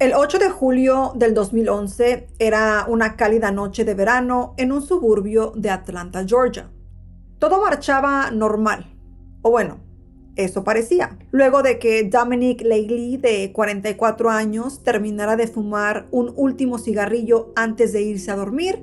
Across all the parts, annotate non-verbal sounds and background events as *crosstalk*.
El 8 de julio del 2011 era una cálida noche de verano en un suburbio de Atlanta, Georgia. Todo marchaba normal, o bueno, eso parecía. Luego de que Dominic Lely, de 44 años, terminara de fumar un último cigarrillo antes de irse a dormir,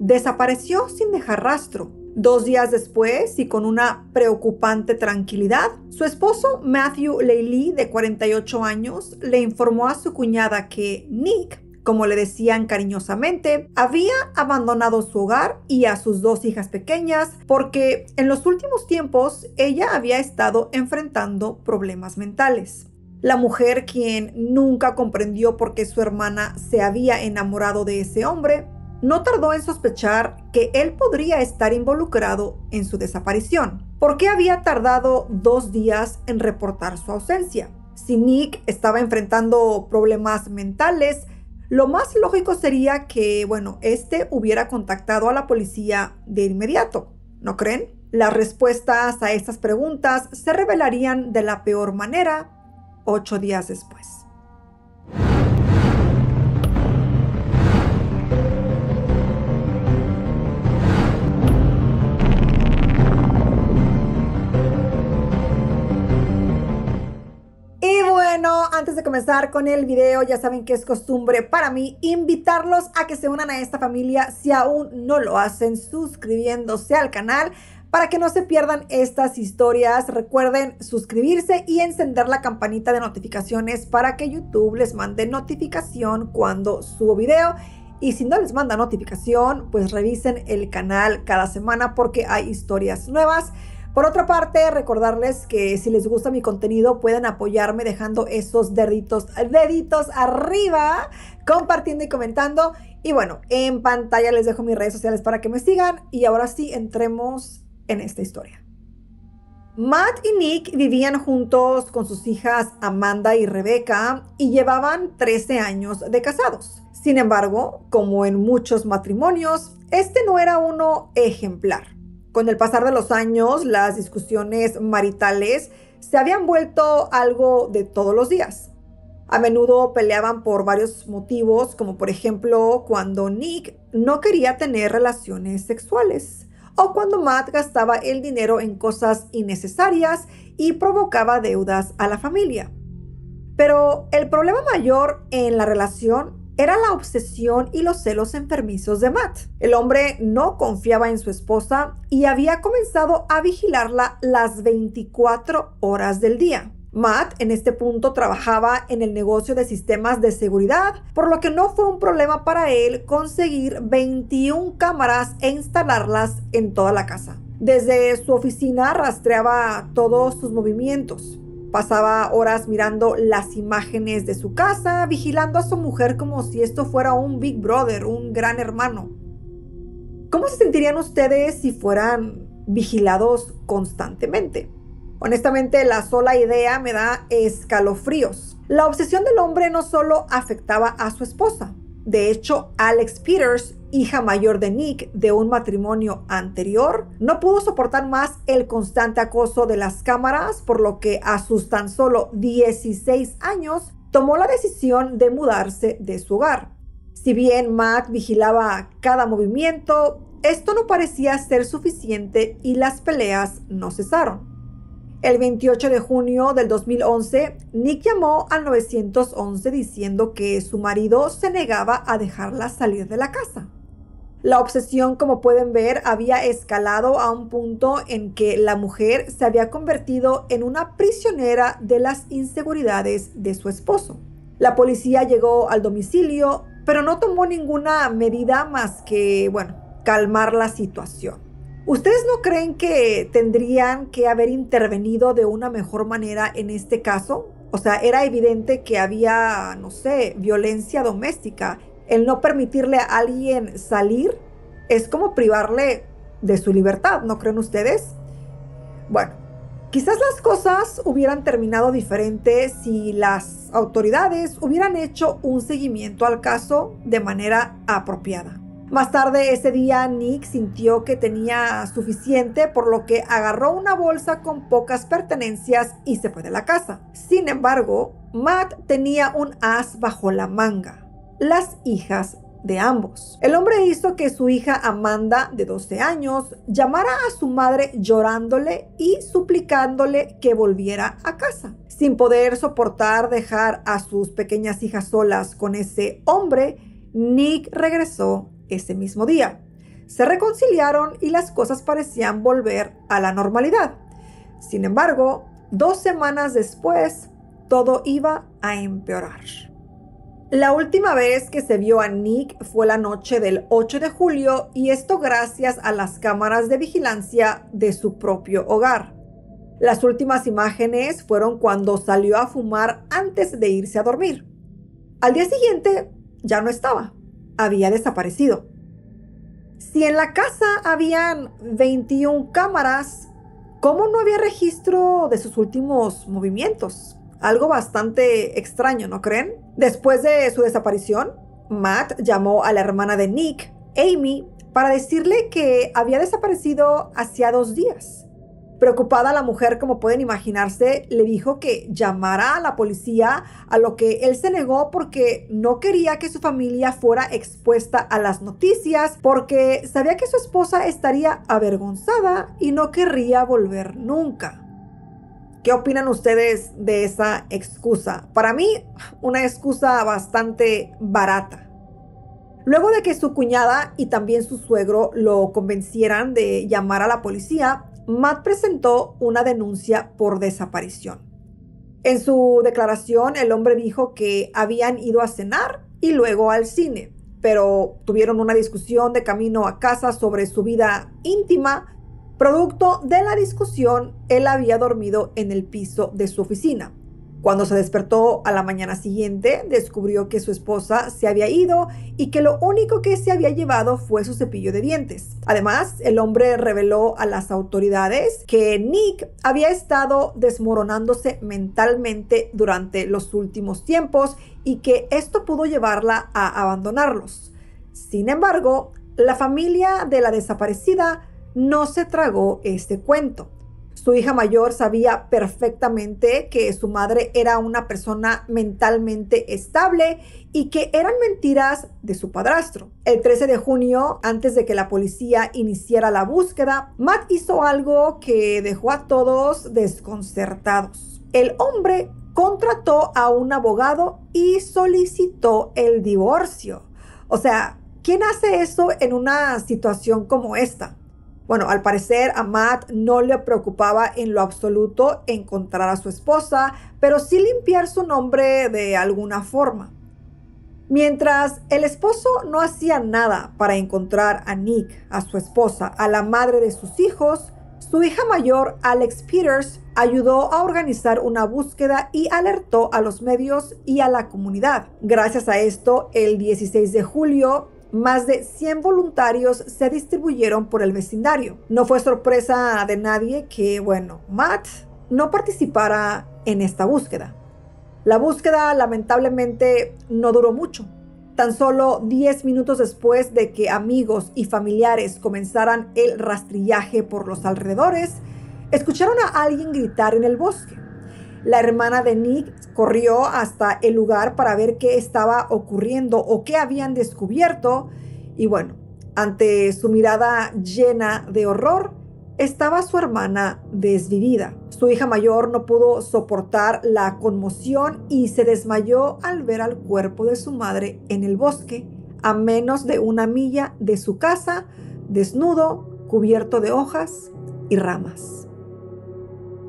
desapareció sin dejar rastro. Dos días después, y con una preocupante tranquilidad, su esposo Matthew Lely, de 48 años, le informó a su cuñada que Nick como le decían cariñosamente, había abandonado su hogar y a sus dos hijas pequeñas porque en los últimos tiempos ella había estado enfrentando problemas mentales. La mujer, quien nunca comprendió por qué su hermana se había enamorado de ese hombre, no tardó en sospechar que él podría estar involucrado en su desaparición. ¿Por qué había tardado dos días en reportar su ausencia? Si Nick estaba enfrentando problemas mentales, lo más lógico sería que, bueno, este hubiera contactado a la policía de inmediato, ¿no creen? Las respuestas a estas preguntas se revelarían de la peor manera ocho días después. antes de comenzar con el video, ya saben que es costumbre para mí invitarlos a que se unan a esta familia si aún no lo hacen suscribiéndose al canal para que no se pierdan estas historias. Recuerden suscribirse y encender la campanita de notificaciones para que YouTube les mande notificación cuando subo video. Y si no les manda notificación, pues revisen el canal cada semana porque hay historias nuevas. Por otra parte, recordarles que si les gusta mi contenido pueden apoyarme dejando esos deditos, deditos arriba, compartiendo y comentando. Y bueno, en pantalla les dejo mis redes sociales para que me sigan. Y ahora sí, entremos en esta historia. Matt y Nick vivían juntos con sus hijas Amanda y Rebecca y llevaban 13 años de casados. Sin embargo, como en muchos matrimonios, este no era uno ejemplar con el pasar de los años, las discusiones maritales se habían vuelto algo de todos los días. A menudo peleaban por varios motivos, como por ejemplo cuando Nick no quería tener relaciones sexuales o cuando Matt gastaba el dinero en cosas innecesarias y provocaba deudas a la familia. Pero el problema mayor en la relación era la obsesión y los celos enfermizos de Matt. El hombre no confiaba en su esposa y había comenzado a vigilarla las 24 horas del día. Matt en este punto trabajaba en el negocio de sistemas de seguridad, por lo que no fue un problema para él conseguir 21 cámaras e instalarlas en toda la casa. Desde su oficina rastreaba todos sus movimientos. Pasaba horas mirando las imágenes de su casa, vigilando a su mujer como si esto fuera un Big Brother, un gran hermano. ¿Cómo se sentirían ustedes si fueran vigilados constantemente? Honestamente, la sola idea me da escalofríos. La obsesión del hombre no solo afectaba a su esposa, de hecho, Alex Peters, hija mayor de Nick de un matrimonio anterior, no pudo soportar más el constante acoso de las cámaras, por lo que a sus tan solo 16 años tomó la decisión de mudarse de su hogar. Si bien Matt vigilaba cada movimiento, esto no parecía ser suficiente y las peleas no cesaron. El 28 de junio del 2011, Nick llamó al 911 diciendo que su marido se negaba a dejarla salir de la casa. La obsesión, como pueden ver, había escalado a un punto en que la mujer se había convertido en una prisionera de las inseguridades de su esposo. La policía llegó al domicilio, pero no tomó ninguna medida más que, bueno, calmar la situación. ¿Ustedes no creen que tendrían que haber intervenido de una mejor manera en este caso? O sea, era evidente que había, no sé, violencia doméstica. El no permitirle a alguien salir es como privarle de su libertad, ¿no creen ustedes? Bueno, quizás las cosas hubieran terminado diferente si las autoridades hubieran hecho un seguimiento al caso de manera apropiada. Más tarde ese día Nick sintió que tenía suficiente, por lo que agarró una bolsa con pocas pertenencias y se fue de la casa. Sin embargo, Matt tenía un as bajo la manga, las hijas de ambos. El hombre hizo que su hija Amanda, de 12 años, llamara a su madre llorándole y suplicándole que volviera a casa. Sin poder soportar dejar a sus pequeñas hijas solas con ese hombre, Nick regresó ese mismo día. Se reconciliaron y las cosas parecían volver a la normalidad. Sin embargo, dos semanas después, todo iba a empeorar. La última vez que se vio a Nick fue la noche del 8 de julio y esto gracias a las cámaras de vigilancia de su propio hogar. Las últimas imágenes fueron cuando salió a fumar antes de irse a dormir. Al día siguiente ya no estaba había desaparecido. Si en la casa habían 21 cámaras, ¿cómo no había registro de sus últimos movimientos? Algo bastante extraño, ¿no creen? Después de su desaparición, Matt llamó a la hermana de Nick, Amy, para decirle que había desaparecido hacía dos días Preocupada la mujer, como pueden imaginarse, le dijo que llamara a la policía, a lo que él se negó porque no quería que su familia fuera expuesta a las noticias, porque sabía que su esposa estaría avergonzada y no querría volver nunca. ¿Qué opinan ustedes de esa excusa? Para mí, una excusa bastante barata. Luego de que su cuñada y también su suegro lo convencieran de llamar a la policía, Matt presentó una denuncia por desaparición. En su declaración, el hombre dijo que habían ido a cenar y luego al cine, pero tuvieron una discusión de camino a casa sobre su vida íntima. Producto de la discusión, él había dormido en el piso de su oficina. Cuando se despertó a la mañana siguiente, descubrió que su esposa se había ido y que lo único que se había llevado fue su cepillo de dientes. Además, el hombre reveló a las autoridades que Nick había estado desmoronándose mentalmente durante los últimos tiempos y que esto pudo llevarla a abandonarlos. Sin embargo, la familia de la desaparecida no se tragó este cuento su hija mayor sabía perfectamente que su madre era una persona mentalmente estable y que eran mentiras de su padrastro. El 13 de junio, antes de que la policía iniciara la búsqueda, Matt hizo algo que dejó a todos desconcertados. El hombre contrató a un abogado y solicitó el divorcio. O sea, ¿quién hace eso en una situación como esta? Bueno, al parecer a Matt no le preocupaba en lo absoluto encontrar a su esposa, pero sí limpiar su nombre de alguna forma. Mientras el esposo no hacía nada para encontrar a Nick, a su esposa, a la madre de sus hijos, su hija mayor, Alex Peters, ayudó a organizar una búsqueda y alertó a los medios y a la comunidad. Gracias a esto, el 16 de julio, más de 100 voluntarios se distribuyeron por el vecindario. No fue sorpresa de nadie que, bueno, Matt no participara en esta búsqueda. La búsqueda lamentablemente no duró mucho. Tan solo 10 minutos después de que amigos y familiares comenzaran el rastrillaje por los alrededores, escucharon a alguien gritar en el bosque. La hermana de Nick corrió hasta el lugar para ver qué estaba ocurriendo o qué habían descubierto. Y bueno, ante su mirada llena de horror, estaba su hermana desvivida. Su hija mayor no pudo soportar la conmoción y se desmayó al ver al cuerpo de su madre en el bosque, a menos de una milla de su casa, desnudo, cubierto de hojas y ramas.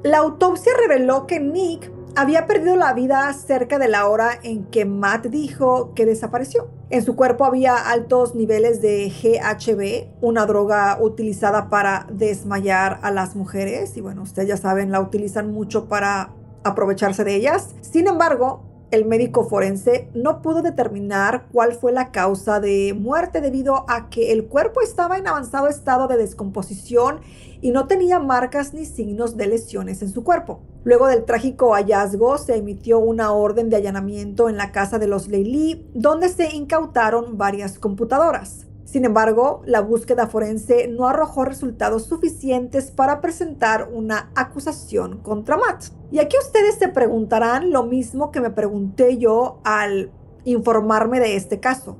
La autopsia reveló que Nick había perdido la vida cerca de la hora en que Matt dijo que desapareció. En su cuerpo había altos niveles de GHB, una droga utilizada para desmayar a las mujeres. Y bueno, ustedes ya saben, la utilizan mucho para aprovecharse de ellas. Sin embargo, el médico forense no pudo determinar cuál fue la causa de muerte debido a que el cuerpo estaba en avanzado estado de descomposición y no tenía marcas ni signos de lesiones en su cuerpo. Luego del trágico hallazgo se emitió una orden de allanamiento en la casa de los Leilí, donde se incautaron varias computadoras. Sin embargo, la búsqueda forense no arrojó resultados suficientes para presentar una acusación contra Matt. Y aquí ustedes se preguntarán lo mismo que me pregunté yo al informarme de este caso.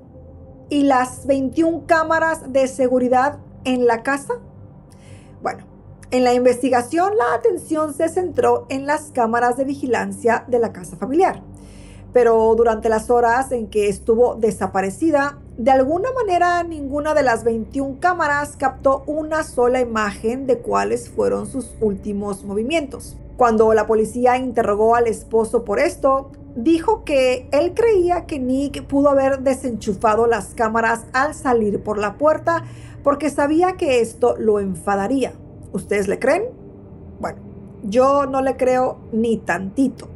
¿Y las 21 cámaras de seguridad en la casa? Bueno, en la investigación la atención se centró en las cámaras de vigilancia de la casa familiar. Pero durante las horas en que estuvo desaparecida, de alguna manera, ninguna de las 21 cámaras captó una sola imagen de cuáles fueron sus últimos movimientos. Cuando la policía interrogó al esposo por esto, dijo que él creía que Nick pudo haber desenchufado las cámaras al salir por la puerta porque sabía que esto lo enfadaría. ¿Ustedes le creen? Bueno, yo no le creo ni tantito.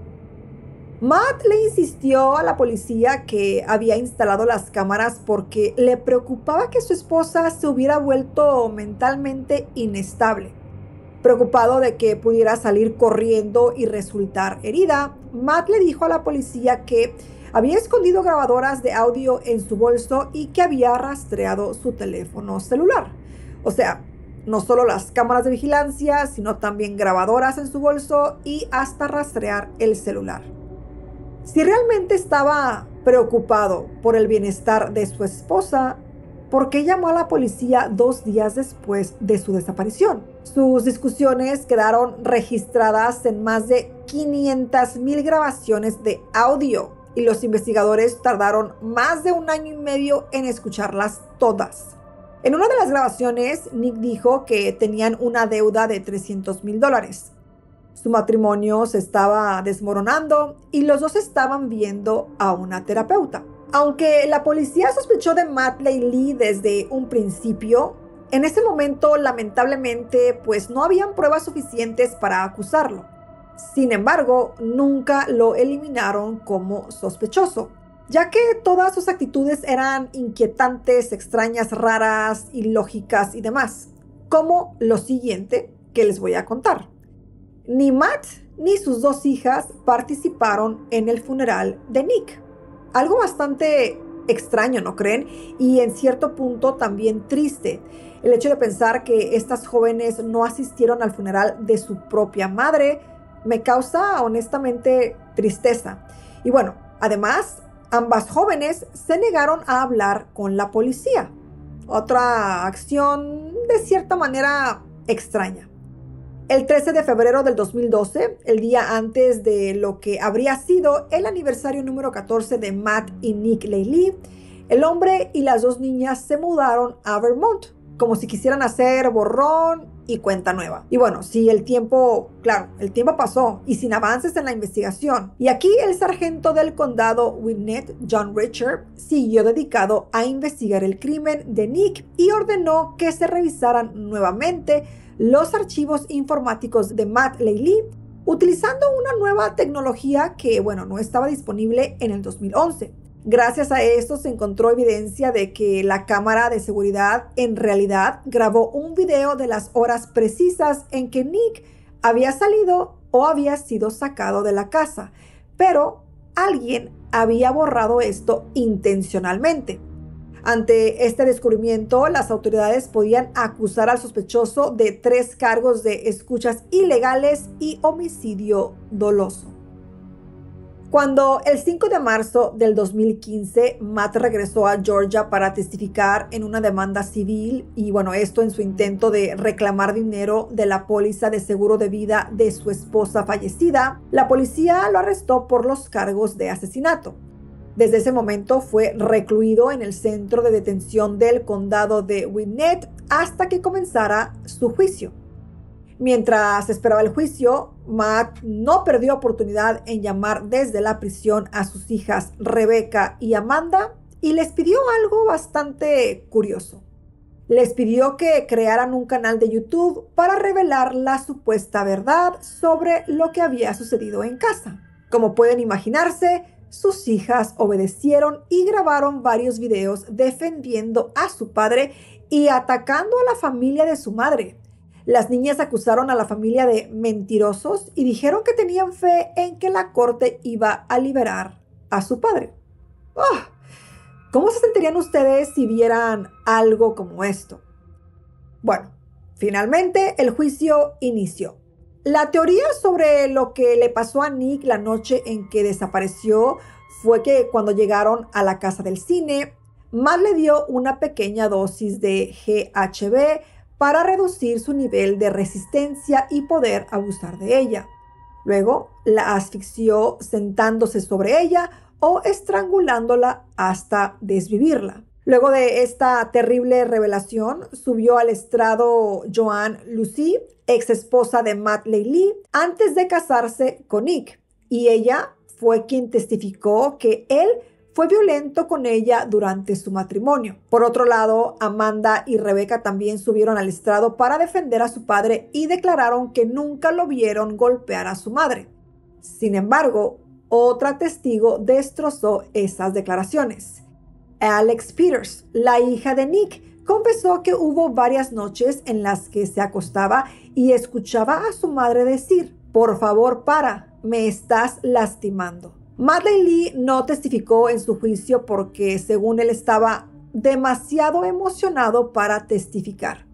Matt le insistió a la policía que había instalado las cámaras porque le preocupaba que su esposa se hubiera vuelto mentalmente inestable. Preocupado de que pudiera salir corriendo y resultar herida, Matt le dijo a la policía que había escondido grabadoras de audio en su bolso y que había rastreado su teléfono celular. O sea, no solo las cámaras de vigilancia, sino también grabadoras en su bolso y hasta rastrear el celular. Si realmente estaba preocupado por el bienestar de su esposa, ¿por qué llamó a la policía dos días después de su desaparición? Sus discusiones quedaron registradas en más de mil grabaciones de audio y los investigadores tardaron más de un año y medio en escucharlas todas. En una de las grabaciones, Nick dijo que tenían una deuda de 300 mil dólares su matrimonio se estaba desmoronando y los dos estaban viendo a una terapeuta. Aunque la policía sospechó de Matt Lee desde un principio, en ese momento lamentablemente pues no habían pruebas suficientes para acusarlo. Sin embargo, nunca lo eliminaron como sospechoso, ya que todas sus actitudes eran inquietantes, extrañas, raras, ilógicas y demás, como lo siguiente que les voy a contar. Ni Matt ni sus dos hijas participaron en el funeral de Nick. Algo bastante extraño, ¿no creen? Y en cierto punto también triste. El hecho de pensar que estas jóvenes no asistieron al funeral de su propia madre me causa honestamente tristeza. Y bueno, además, ambas jóvenes se negaron a hablar con la policía. Otra acción de cierta manera extraña. El 13 de febrero del 2012, el día antes de lo que habría sido el aniversario número 14 de Matt y Nick Lely, el hombre y las dos niñas se mudaron a Vermont, como si quisieran hacer borrón y cuenta nueva. Y bueno, sí, el tiempo, claro, el tiempo pasó y sin avances en la investigación. Y aquí el sargento del condado Winnet, John Richard, siguió dedicado a investigar el crimen de Nick y ordenó que se revisaran nuevamente los archivos informáticos de Matt Leahy utilizando una nueva tecnología que, bueno, no estaba disponible en el 2011. Gracias a esto se encontró evidencia de que la cámara de seguridad en realidad grabó un video de las horas precisas en que Nick había salido o había sido sacado de la casa, pero alguien había borrado esto intencionalmente. Ante este descubrimiento, las autoridades podían acusar al sospechoso de tres cargos de escuchas ilegales y homicidio doloso. Cuando el 5 de marzo del 2015 Matt regresó a Georgia para testificar en una demanda civil y bueno, esto en su intento de reclamar dinero de la póliza de seguro de vida de su esposa fallecida, la policía lo arrestó por los cargos de asesinato. Desde ese momento fue recluido en el centro de detención del condado de Winnet hasta que comenzara su juicio. Mientras esperaba el juicio, Matt no perdió oportunidad en llamar desde la prisión a sus hijas Rebeca y Amanda y les pidió algo bastante curioso. Les pidió que crearan un canal de YouTube para revelar la supuesta verdad sobre lo que había sucedido en casa. Como pueden imaginarse, sus hijas obedecieron y grabaron varios videos defendiendo a su padre y atacando a la familia de su madre. Las niñas acusaron a la familia de mentirosos y dijeron que tenían fe en que la corte iba a liberar a su padre. ¡Ah! ¿Cómo se sentirían ustedes si vieran algo como esto? Bueno, finalmente el juicio inició. La teoría sobre lo que le pasó a Nick la noche en que desapareció fue que cuando llegaron a la casa del cine, Matt le dio una pequeña dosis de GHB para reducir su nivel de resistencia y poder abusar de ella. Luego la asfixió sentándose sobre ella o estrangulándola hasta desvivirla. Luego de esta terrible revelación, subió al estrado Joan Lucy, ex esposa de Matt Lee antes de casarse con Nick, y ella fue quien testificó que él fue violento con ella durante su matrimonio. Por otro lado, Amanda y Rebeca también subieron al estrado para defender a su padre y declararon que nunca lo vieron golpear a su madre. Sin embargo, otra testigo destrozó esas declaraciones. Alex Peters, la hija de Nick, confesó que hubo varias noches en las que se acostaba y escuchaba a su madre decir, por favor para, me estás lastimando. Madeleine Lee no testificó en su juicio porque, según él, estaba demasiado emocionado para testificar.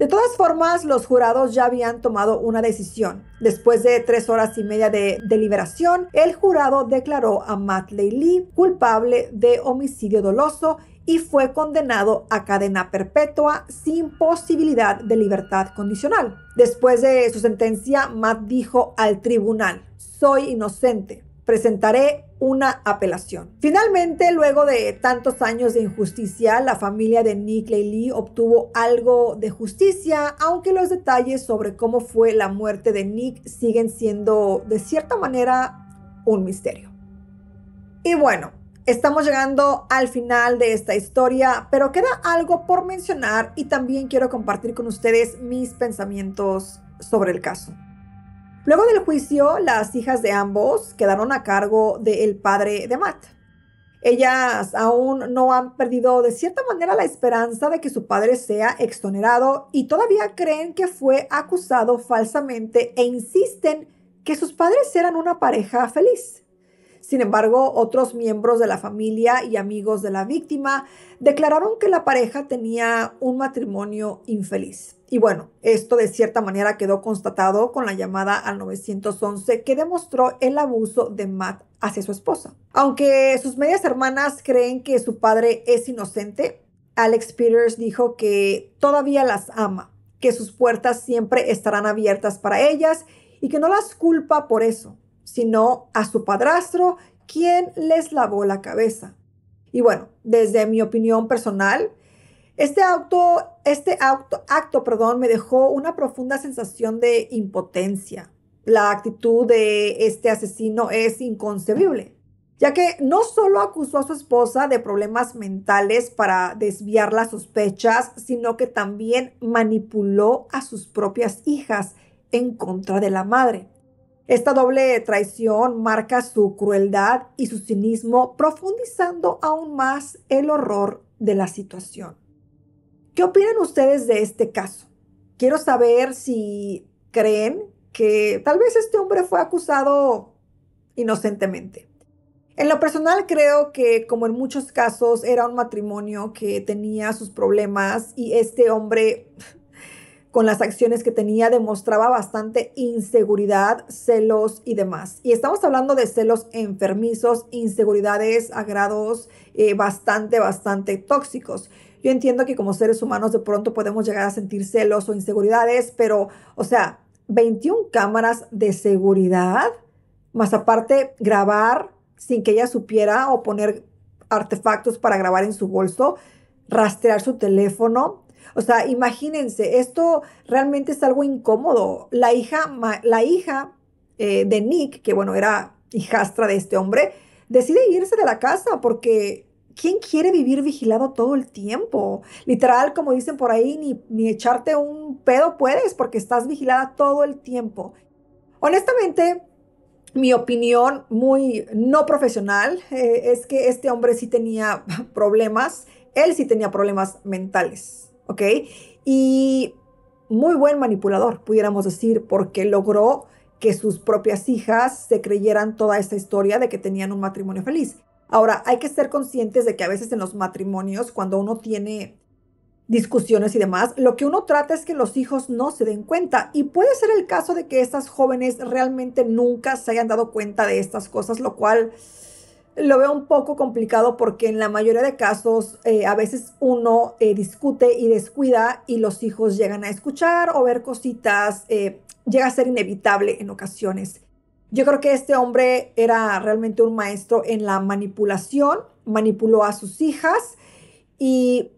De todas formas, los jurados ya habían tomado una decisión. Después de tres horas y media de deliberación, el jurado declaró a Matt Lee culpable de homicidio doloso y fue condenado a cadena perpetua sin posibilidad de libertad condicional. Después de su sentencia, Matt dijo al tribunal, soy inocente presentaré una apelación. Finalmente, luego de tantos años de injusticia, la familia de Nick Lee obtuvo algo de justicia, aunque los detalles sobre cómo fue la muerte de Nick siguen siendo, de cierta manera, un misterio. Y bueno, Estamos llegando al final de esta historia, pero queda algo por mencionar y también quiero compartir con ustedes mis pensamientos sobre el caso. Luego del juicio, las hijas de ambos quedaron a cargo del padre de Matt. Ellas aún no han perdido de cierta manera la esperanza de que su padre sea exonerado y todavía creen que fue acusado falsamente e insisten que sus padres eran una pareja feliz. Sin embargo, otros miembros de la familia y amigos de la víctima declararon que la pareja tenía un matrimonio infeliz. Y bueno, esto de cierta manera quedó constatado con la llamada al 911 que demostró el abuso de Matt hacia su esposa. Aunque sus medias hermanas creen que su padre es inocente, Alex Peters dijo que todavía las ama, que sus puertas siempre estarán abiertas para ellas y que no las culpa por eso sino a su padrastro, quien les lavó la cabeza. Y bueno, desde mi opinión personal, este, auto, este acto perdón, me dejó una profunda sensación de impotencia. La actitud de este asesino es inconcebible, ya que no solo acusó a su esposa de problemas mentales para desviar las sospechas, sino que también manipuló a sus propias hijas en contra de la madre. Esta doble traición marca su crueldad y su cinismo, profundizando aún más el horror de la situación. ¿Qué opinan ustedes de este caso? Quiero saber si creen que tal vez este hombre fue acusado inocentemente. En lo personal creo que como en muchos casos era un matrimonio que tenía sus problemas y este hombre con las acciones que tenía demostraba bastante inseguridad, celos y demás. Y estamos hablando de celos enfermizos, inseguridades agrados, eh, bastante, bastante tóxicos. Yo entiendo que como seres humanos de pronto podemos llegar a sentir celos o inseguridades, pero, o sea, 21 cámaras de seguridad, más aparte grabar sin que ella supiera o poner artefactos para grabar en su bolso, rastrear su teléfono, o sea, imagínense, esto realmente es algo incómodo. La hija, la hija eh, de Nick, que bueno, era hijastra de este hombre, decide irse de la casa porque ¿quién quiere vivir vigilado todo el tiempo? Literal, como dicen por ahí, ni, echarte un pedo puedes porque estás vigilada todo el tiempo. Honestamente, mi opinión muy no profesional eh, es que este hombre sí tenía *laughs* problemas, él sí tenía problemas mentales. ¿ok? Y muy buen manipulador, pudiéramos decir, porque logró que sus propias hijas se creyeran toda esta historia de que tenían un matrimonio feliz. Ahora, hay que ser conscientes de que a veces en los matrimonios, cuando uno tiene discusiones y demás, lo que uno trata es que los hijos no se den cuenta. Y puede ser el caso de que estas jóvenes realmente nunca se hayan dado cuenta de estas cosas, lo cual lo veo un poco complicado porque en la mayoría de casos eh, a veces uno eh, discute y descuida y los hijos llegan a escuchar o ver cositas, eh, llega a ser inevitable en ocasiones. Yo creo que este hombre era realmente un maestro en la manipulación, manipuló a sus hijas y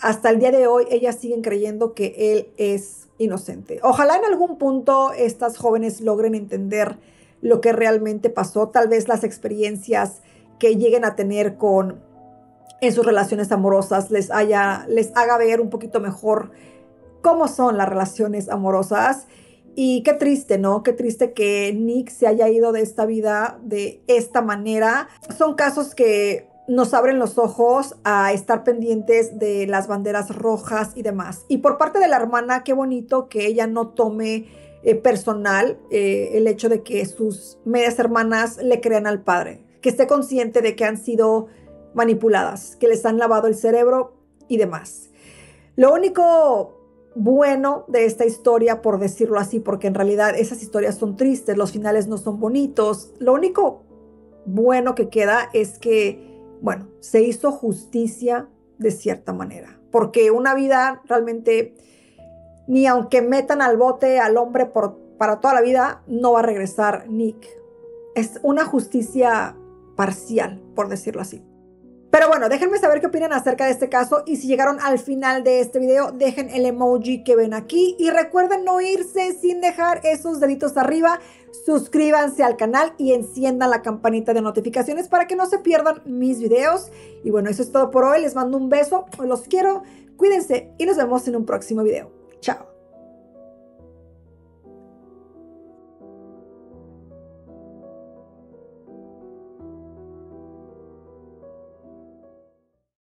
hasta el día de hoy ellas siguen creyendo que él es inocente. Ojalá en algún punto estas jóvenes logren entender lo que realmente pasó, tal vez las experiencias que lleguen a tener con en sus relaciones amorosas les haya les haga ver un poquito mejor cómo son las relaciones amorosas y qué triste, ¿no? Qué triste que Nick se haya ido de esta vida de esta manera. Son casos que nos abren los ojos a estar pendientes de las banderas rojas y demás. Y por parte de la hermana, qué bonito que ella no tome eh, personal eh, el hecho de que sus medias hermanas le crean al padre, que esté consciente de que han sido manipuladas, que les han lavado el cerebro y demás. Lo único bueno de esta historia, por decirlo así, porque en realidad esas historias son tristes, los finales no son bonitos, lo único bueno que queda es que, bueno, se hizo justicia de cierta manera, porque una vida realmente ni aunque metan al bote al hombre para toda la vida, no va a regresar Nick. Es una justicia parcial, por decirlo así. Pero bueno, déjenme saber qué opinan acerca de este caso y si llegaron al final de este video, dejen el emoji que ven aquí y recuerden no irse sin dejar esos deditos arriba, suscríbanse al canal y enciendan la campanita de notificaciones para que no se pierdan mis videos. Y bueno, eso es todo por hoy, les mando un beso, los quiero, cuídense y nos vemos en un próximo video. Tchau!